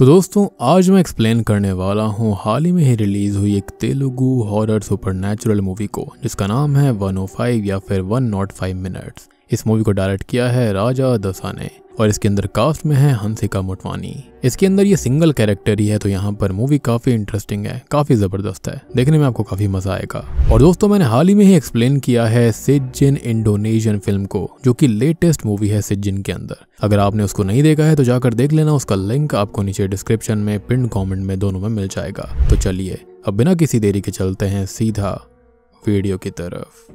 तो दोस्तों आज मैं एक्सप्लेन करने वाला हूँ हाल ही में ही रिलीज हुई एक तेलुगु हॉरर सुपर मूवी को जिसका नाम है 105 या फिर 105 मिनट्स इस मूवी को डायरेक्ट किया है राजा दसा ने और इसके अंदर कास्ट में है हंसिका मोटवानी इसके अंदर ये सिंगल कैरेक्टर ही है तो यहाँ पर मूवी काफी इंटरेस्टिंग है काफी जबरदस्त है देखने में आपको काफी मजा आएगा और दोस्तों मैंने हाल ही में ही एक्सप्लेन किया है सिजिन इंडोनेशियन फिल्म को जो की लेटेस्ट मूवी है सिजिन के अंदर अगर आपने उसको नहीं देखा है तो जाकर देख लेना उसका लिंक आपको नीचे डिस्क्रिप्शन में पिन कॉमेंट में दोनों में मिल जाएगा तो चलिए अब बिना किसी देरी के चलते हैं सीधा वीडियो की तरफ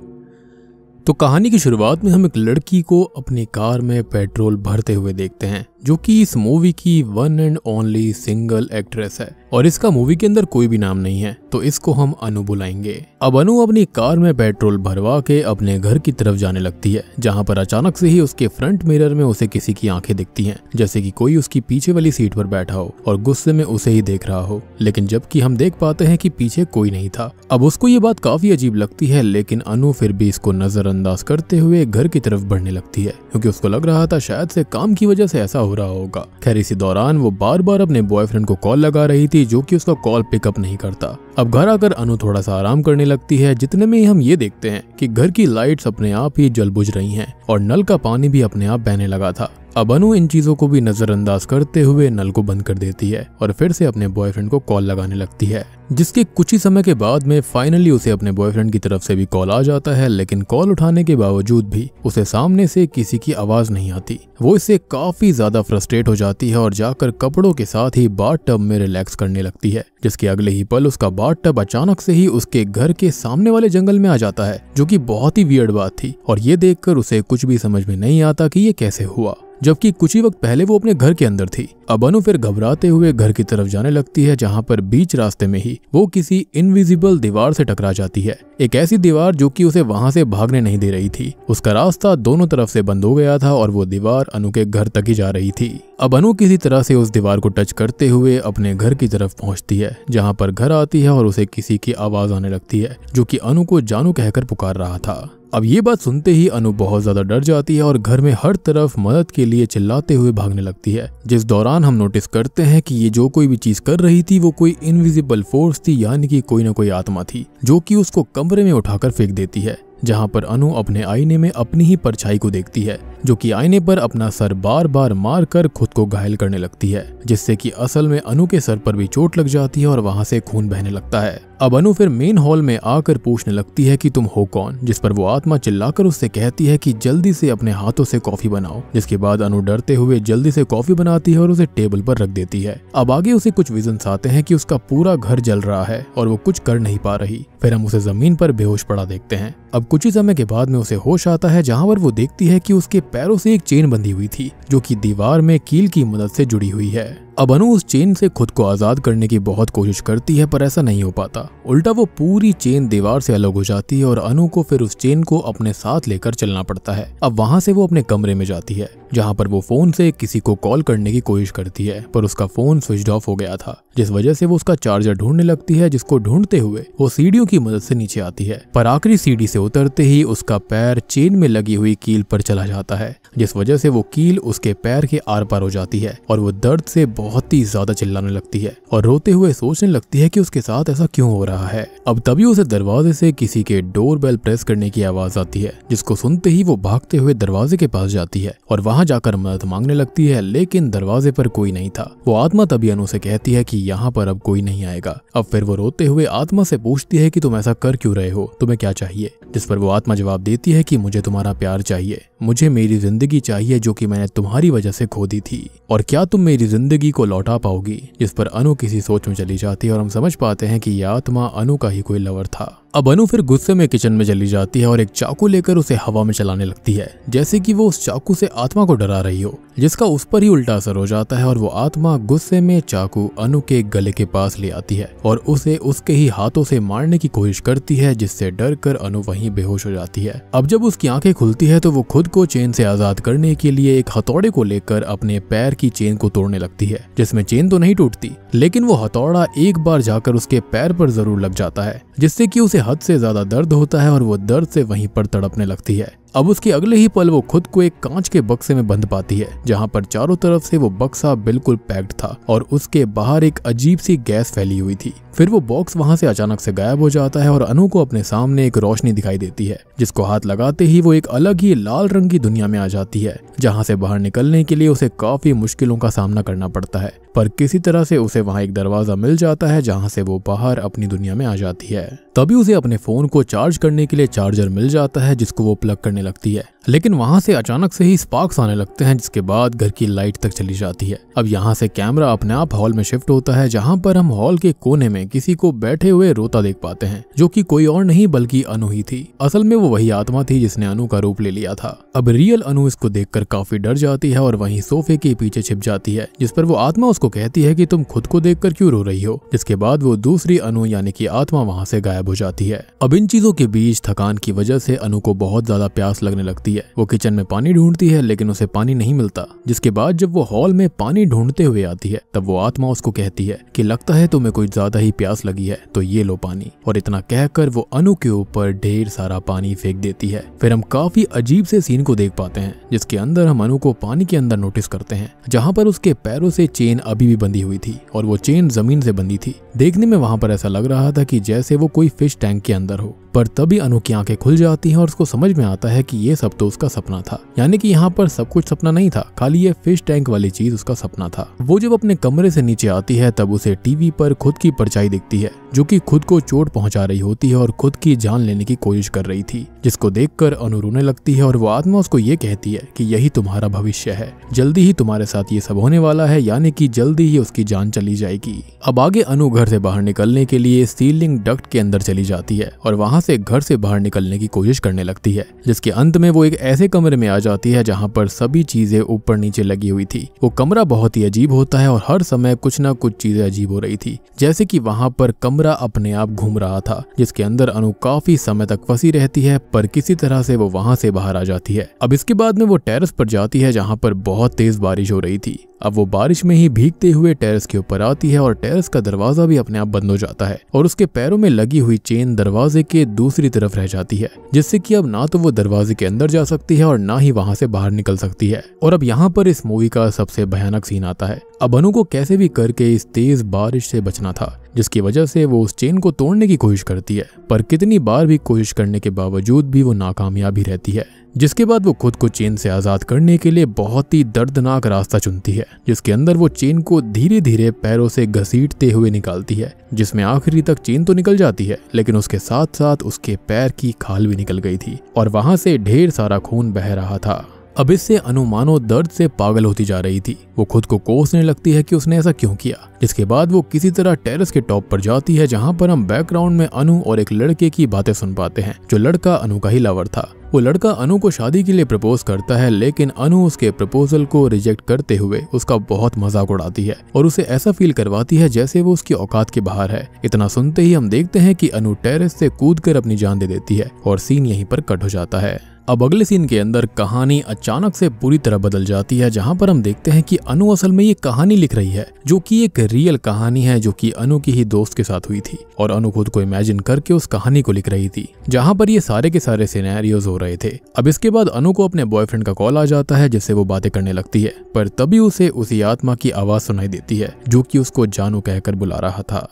तो कहानी की शुरुआत में हम एक लड़की को अपनी कार में पेट्रोल भरते हुए देखते हैं जो कि इस मूवी की one and only single actress है और इसका मूवी के अंदर कोई भी नाम नहीं है तो इसको हम अनु बुलाएंगे अब अनु अपनी कार में पेट्रोल भरवा के अपने घर की तरफ जाने लगती है जहाँ पर अचानक से ही उसके फ्रंट मिरर में उसे किसी की आंखें दिखती हैं जैसे कि कोई उसकी पीछे वाली सीट पर बैठा हो और गुस्से में उसे ही देख रहा हो लेकिन जबकि हम देख पाते हैं की पीछे कोई नहीं था अब उसको ये बात काफी अजीब लगती है लेकिन अनु फिर भी इसको नजरअंदाज करते हुए घर की तरफ बढ़ने लगती है क्यूँकी उसको लग रहा था शायद से काम की वजह से ऐसा हो रहा होगा खैर इसी दौरान वो बार बार अपने बॉयफ्रेंड को कॉल लगा रही थी जो कि उसका कॉल पिकअप नहीं करता अब घर आकर अनु थोड़ा सा आराम करने लगती है जितने में ही हम ये देखते हैं कि घर की लाइट्स अपने आप ही जल बुझ रही हैं और नल का पानी भी अपने आप बहने लगा था अब अनु इन चीजों को भी नजरअंदाज करते हुए नल को बंद कर देती है और फिर से अपने बॉयफ्रेंड को कॉल लगाने लगती है जिसके कुछ ही समय के बाद में फाइनली उसे अपने बॉयफ्रेंड की तरफ से भी कॉल आ जाता है लेकिन कॉल उठाने के बावजूद भी उसे सामने से किसी की आवाज नहीं आती वो इससे काफी ज्यादा फ्रस्ट्रेट हो जाती है और जाकर कपड़ों के साथ ही बार टब में रिलैक्स करने लगती है जिसके अगले ही पल उसका बार टब अचानक से ही उसके घर के सामने वाले जंगल में आ जाता है जो की बहुत ही वियर्ड बात थी और ये देखकर उसे कुछ भी समझ में नहीं आता की ये कैसे हुआ जबकि कुछ ही वक्त पहले वो अपने घर के अंदर थी अब अनु फिर घबराते हुए घर की तरफ जाने लगती है जहाँ पर बीच रास्ते में ही वो किसी इनविजिबल दीवार से टकरा जाती है एक ऐसी दीवार जो कि उसे वहां से भागने नहीं दे रही थी उसका रास्ता दोनों तरफ से बंद हो गया था और वो दीवार अनु के घर तक ही जा रही थी अब अनु किसी तरह से उस दीवार को टच करते हुए अपने घर की तरफ पहुंचती है जहाँ पर घर आती है और उसे किसी की आवाज आने लगती है जो की अनु को जानू कहकर पुकार रहा था अब ये बात सुनते ही अनु बहुत ज्यादा डर जाती है और घर में हर तरफ मदद के लिए चिल्लाते हुए भागने लगती है जिस दौरान हम नोटिस करते हैं कि ये जो कोई भी चीज कर रही थी वो कोई इनविजिबल फोर्स थी यानी कि कोई ना कोई आत्मा थी जो कि उसको कमरे में उठाकर फेंक देती है जहाँ पर अनु अपने आईने में अपनी ही परछाई को देखती है जो कि आईने पर अपना सर बार बार मार कर खुद को घायल करने लगती है जिससे कि असल में अनु के सर पर भी चोट लग जाती है और वहां से खून बहने लगता है अब अनु फिर मेन हॉल में आकर पूछने लगती है कि तुम हो कौन जिस पर वो आत्मा चिल्लाकर उससे कहती है कि जल्दी से अपने हाथों से कॉफी बनाओ जिसके बाद अनु डरते हुए जल्दी से कॉफी बनाती है और उसे टेबल पर रख देती है अब आगे उसे कुछ विजन आते हैं कि उसका पूरा घर जल रहा है और वो कुछ कर नहीं पा रही फिर हम उसे जमीन पर बेहोश पड़ा देखते हैं अब कुछ ही समय के बाद में उसे होश आता है जहाँ पर वो देखती है की उसके पैरों से एक चेन बंधी हुई थी जो कि दीवार में कील की मदद से जुड़ी हुई है अब अनु उस चेन से खुद को आजाद करने की बहुत कोशिश करती है पर ऐसा नहीं हो पाता उल्टा वो पूरी चेन दीवार से अलग हो जाती है और अनु को फिर उस चेन को अपने साथ लेकर चलना पड़ता है अब वहां से वो अपने कमरे में जाती है जहां पर वो फोन से किसी को कॉल करने की कोशिश करती है पर उसका फोन स्विच ऑफ हो गया था जिस वजह से वो उसका चार्जर ढूंढने लगती है जिसको ढूंढते हुए वो सीढ़ियों की मदद से नीचे आती है पर आखिरी सीढ़ी से उतरते ही उसका पैर चेन में लगी हुई कील पर चला जाता है जिस वजह से वो कील उसके पैर के आर पार हो जाती है और वो दर्द से बहुत बहुत ही ज्यादा चिल्लाने लगती है और रोते हुए सोचने लगती है कि उसके साथ ऐसा क्यों हो रहा है अब तभी उसे दरवाजे से किसी के डोर बेल प्रेस करने की आवाज आती है जिसको सुनते ही वो भागते हुए दरवाजे के पास जाती है और वहां जाकर मदद मांगने लगती है लेकिन दरवाजे पर कोई नहीं था वो आत्मा तभी अनु से कहती है की यहाँ पर अब कोई नहीं आएगा अब फिर वो रोते हुए आत्मा से पूछती है की तुम ऐसा कर क्यूँ रहे हो तुम्हें क्या चाहिए जिस पर वो आत्मा जवाब देती है की मुझे तुम्हारा प्यार चाहिए मुझे मेरी जिंदगी चाहिए जो की मैंने तुम्हारी वजह से खो दी थी और क्या तुम मेरी जिंदगी को लौटा पाओगी जिस पर अनु किसी सोच में चली जाती है और हम समझ पाते हैं कि यह आत्मा अनु का ही कोई लवर था अब अनु फिर गुस्से में किचन में चली जाती है और एक चाकू लेकर उसे हवा में चलाने लगती है जैसे कि वो उस चाकू से आत्मा को डरा रही हो जिसका उस पर ही उल्टा असर हो जाता है और वो आत्मा गुस्से में चाकू अनु के गले के पास ले आती है और उसे उसके ही हाथों से मारने की कोशिश करती है जिससे डर कर अनु वही बेहोश हो जाती है अब जब उसकी आंखें खुलती है तो वो खुद को चेन से आजाद करने के लिए एक हथौड़े को लेकर अपने पैर की चेन को तोड़ने लगती है जिसमें चेन तो नहीं टूटती लेकिन वो हथौड़ा एक बार जाकर उसके पैर पर जरूर लग जाता है जिससे कि उसे हद से ज्यादा दर्द होता है और वो दर्द से वहीं पर तड़पने लगती है अब उसके अगले ही पल वो खुद को एक कांच के बक्से में बंद पाती है जहाँ पर चारों तरफ से वो बक्सा बिल्कुल पैक्ड था और उसके बाहर एक अजीब सी गैस फैली हुई थी फिर वो बॉक्स वहां से अचानक से गायब हो जाता है और अनु को अपने सामने एक रोशनी दिखाई देती है जिसको हाथ लगाते ही वो एक अलग ही लाल रंग की दुनिया में आ जाती है जहाँ से बाहर निकलने के लिए उसे काफी मुश्किलों का सामना करना पड़ता है पर किसी तरह से उसे वहाँ एक दरवाजा मिल जाता है जहाँ से वो बाहर अपनी दुनिया में आ जाती है तभी उसे अपने फोन को चार्ज करने के लिए चार्जर मिल जाता है जिसको वो प्लग करने लगती है लेकिन वहाँ से अचानक से ही स्पार्क्स आने लगते हैं जिसके बाद घर की लाइट तक चली जाती है अब यहाँ से कैमरा अपने आप हॉल में शिफ्ट होता है जहाँ पर हम हॉल के कोने में किसी को बैठे हुए रोता देख पाते हैं जो की कोई और नहीं बल्कि अनु ही थी असल में वो वही आत्मा थी जिसने अनु का रूप ले लिया था अब रियल अनु इसको देखकर काफी डर जाती है और वही सोफे के पीछे छिप जाती है जिस पर वो आत्मा उसको उसको कहती है कि तुम खुद को देखकर क्यों रो रही हो जिसके बाद वो दूसरी अनु यानी कि आत्मा वहाँ से गायब हो जाती है अब इन चीजों के बीच थकान की वजह से अनु को बहुत ज्यादा प्यास लगने लगती है वो किचन में पानी ढूंढती है लेकिन उसे पानी नहीं मिलता जिसके बाद जब वो हॉल में पानी ढूंढते हुए आती है तब वो आत्मा उसको कहती है कि लगता है तुम्हें कुछ ज्यादा ही प्यास लगी है तो ये लो पानी और इतना कहकर वो अनु के ऊपर ढेर सारा पानी फेंक देती है फिर हम काफी अजीब से सीन को देख पाते हैं जिसके अंदर हम अनु को पानी के अंदर नोटिस करते हैं जहाँ पर उसके पैरों से चेन अभी भी बंधी हुई थी और वो चेन जमीन से बंधी थी देखने में वहां पर ऐसा लग रहा था कि जैसे वो कोई फिश टैंक के अंदर हो पर तभी अनु की आंखें खुल जाती हैं और उसको समझ में आता है कि ये सब तो उसका सपना था यानी कि यहाँ पर सब कुछ सपना नहीं था खाली ये फिश टैंक वाली चीज उसका सपना था वो जब अपने कमरे से नीचे आती है तब उसे टीवी पर खुद की परचाई दिखती है जो कि खुद को चोट पहुंचा रही होती है और खुद की जान लेने की कोशिश कर रही थी जिसको देखकर अनु रोने लगती है और वो आत्मा उसको ये कहती है कि यही तुम्हारा भविष्य है जल्दी ही तुम्हारे साथ ये सब होने वाला है यानी कि जल्दी ही उसकी जान चली जाएगी अब आगे अनु घर से बाहर निकलने के लिए सीलिंग डक्ट के अंदर चली जाती है और वहाँ से घर से बाहर निकलने की कोशिश करने लगती है जिसके अंत में वो एक ऐसे कमरे में आ जाती है जहाँ पर सभी चीजें ऊपर नीचे लगी हुई थी वो कमरा बहुत ही अजीब होता है और हर समय कुछ न कुछ चीजें अजीब हो रही थी जैसे की वहाँ पर कमरा अपने आप घूम रहा था जिसके अंदर अनु काफी समय तक फंसी रहती है पर किसी तरह से वो वहाँ से बाहर आ जाती है अब इसके बाद में वो टेरिस पर जाती है जहाँ पर बहुत तेज बारिश हो रही थी अब वो बारिश में ही भीगते हुए टेरेस के ऊपर आती है और टेरेस का दरवाजा भी अपने आप बंद हो जाता है और उसके पैरों में लगी हुई चेन दरवाजे के दूसरी तरफ रह जाती है जिससे कि अब ना तो वो दरवाजे के अंदर जा सकती है और ना ही वहां से बाहर निकल सकती है और अब यहाँ पर इस मूवी का सबसे भयानक सीन आता है अब अनु को कैसे भी करके इस तेज बारिश से बचना था जिसकी वजह से वो उस चेन को तोड़ने की कोशिश करती है पर कितनी बार भी कोशिश करने के बावजूद भी वो नाकामयाब ही रहती है जिसके बाद वो खुद को चेन से आजाद करने के लिए बहुत ही दर्दनाक रास्ता चुनती है जिसके अंदर वो चेन को धीरे धीरे पैरों से घसीटते हुए निकालती है जिसमें आखिरी तक चेन तो निकल जाती है लेकिन उसके साथ साथ उसके पैर की खाल भी निकल गई थी और वहां से ढेर सारा खून बह रहा था अब इससे अनुमानों दर्द से पागल होती जा रही थी वो खुद को कोसने लगती है कि उसने ऐसा क्यों किया जिसके बाद वो किसी तरह टेरेस के टॉप पर जाती है जहाँ पर हम बैकग्राउंड में अनु और एक लड़के की बातें सुन पाते हैं जो लड़का अनु का ही लवर था वो लड़का अनु को शादी के लिए प्रपोज करता है लेकिन अनु उसके प्रपोजल को रिजेक्ट करते हुए उसका बहुत मजाक उड़ाती है और उसे ऐसा फील करवाती है जैसे वो उसकी औकात के बाहर है इतना सुनते ही हम देखते हैं कि अनु टेरेस से कूद कर अपनी जान दे देती है और सीन यहीं पर कट हो जाता है अब अगले सीन के अंदर कहानी अचानक से पूरी तरह बदल जाती है जहां पर हम देखते हैं कि अनु असल में ये कहानी लिख रही है जो कि एक रियल कहानी है जो कि अनु की ही दोस्त के साथ हुई थी और अनु खुद को इमेजिन करके उस कहानी को लिख रही थी जहां पर ये सारे के सारे सिनेरियोज हो रहे थे अब इसके बाद अनु को अपने बॉयफ्रेंड का कॉल आ जाता है जिससे वो बातें करने लगती है पर तभी उसे उसी आत्मा की आवाज सुनाई देती है जो की उसको जानू कहकर बुला रहा था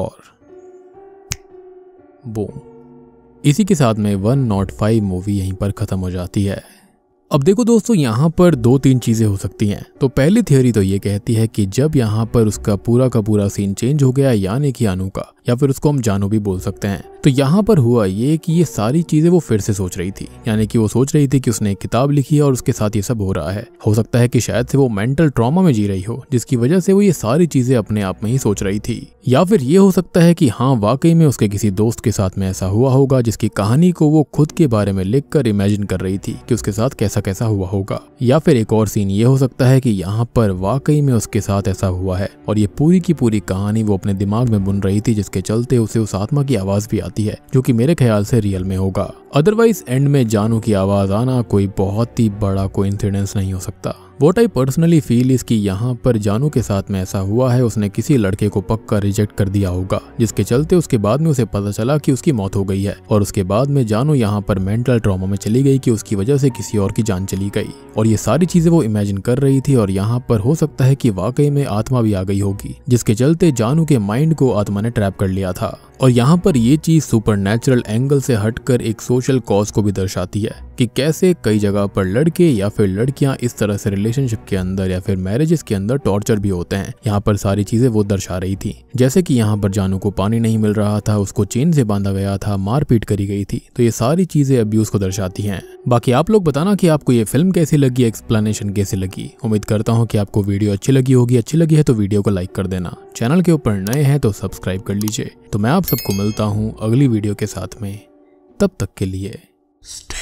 और बोम इसी के साथ में वन नॉट फाइव मूवी यहीं पर ख़त्म हो जाती है अब देखो दोस्तों यहाँ पर दो तीन चीज़ें हो सकती हैं तो पहली थियोरी तो ये कहती है कि जब यहाँ पर उसका पूरा का पूरा सीन चेंज हो गया यानी कि अनु का या फिर उसको हम जानू भी बोल सकते हैं तो यहाँ पर हुआ ये कि ये सारी चीजें वो फिर से सोच रही थी यानी कि वो सोच रही थी कि उसने एक किताब लिखी है और उसके साथ ये सब हो रहा है हो सकता है कि शायद से वो मेंटल ट्रॉमा में जी रही हो जिसकी वजह से वो ये सारी चीजें अपने आप में ही सोच रही थी या फिर ये हो सकता है कि हाँ वाकई में उसके किसी दोस्त के साथ में ऐसा हुआ होगा जिसकी कहानी को वो खुद के बारे में लिख कर इमेजिन कर रही थी कि उसके साथ कैसा कैसा हुआ होगा या फिर एक और सीन ये हो सकता है कि यहाँ पर वाकई में उसके साथ ऐसा हुआ है और ये पूरी की पूरी कहानी वो अपने दिमाग में बुन रही थी जिसके चलते उसे उस आत्मा की आवाज भी जाती है जो कि मेरे ख्याल से रियल में होगा अदरवाइज एंड में जानू की आवाज आना कोई बहुत ही बड़ा कोई नहीं हो सकता वॉट आई पर्सनली फील इसकी यहाँ पर जानू के साथ में ऐसा हुआ है उसने किसी लड़के को पक्का रिजेक्ट कर दिया होगा जिसके चलते उसके बाद में उसे पता चला कि उसकी मौत हो गई है और उसके बाद में जानू यहाँ पर मेंटल ट्रॉमा में चली गई कि उसकी वजह से किसी और की जान चली गई और ये सारी चीजें वो इमेजिन कर रही थी और यहाँ पर हो सकता है की वाकई में आत्मा भी आ गई होगी जिसके चलते जानू के माइंड को आत्मा ने ट्रैप कर लिया था और यहाँ पर ये चीज सुपर एंगल से हटकर एक सोशल कॉज को भी दर्शाती है कि कैसे कई जगह पर लड़के या फिर लड़कियां इस तरह से रिलेट रिलेशनशिप के अंदर या फिर मैरिजेस के अंदर टॉर्चर भी होते हैं यहाँ पर सारी चीजें वो दर्शा रही थी जैसे कि यहाँ पर जानू को पानी नहीं मिल रहा था उसको चेन से बांधा गया था मारपीट करी गई थी तो ये सारी चीजें अब्यूज को दर्शाती है बाकी आप लोग बताना की आपको ये फिल्म कैसी लगी एक्सप्लेनेशन कैसी लगी उम्मीद करता हूँ की आपको वीडियो अच्छी लगी होगी अच्छी लगी है तो वीडियो को लाइक कर देना चैनल के ऊपर नए हैं तो सब्सक्राइब कर लीजिए तो मैं आप सबको मिलता हूँ अगली वीडियो के साथ में तब तक के लिए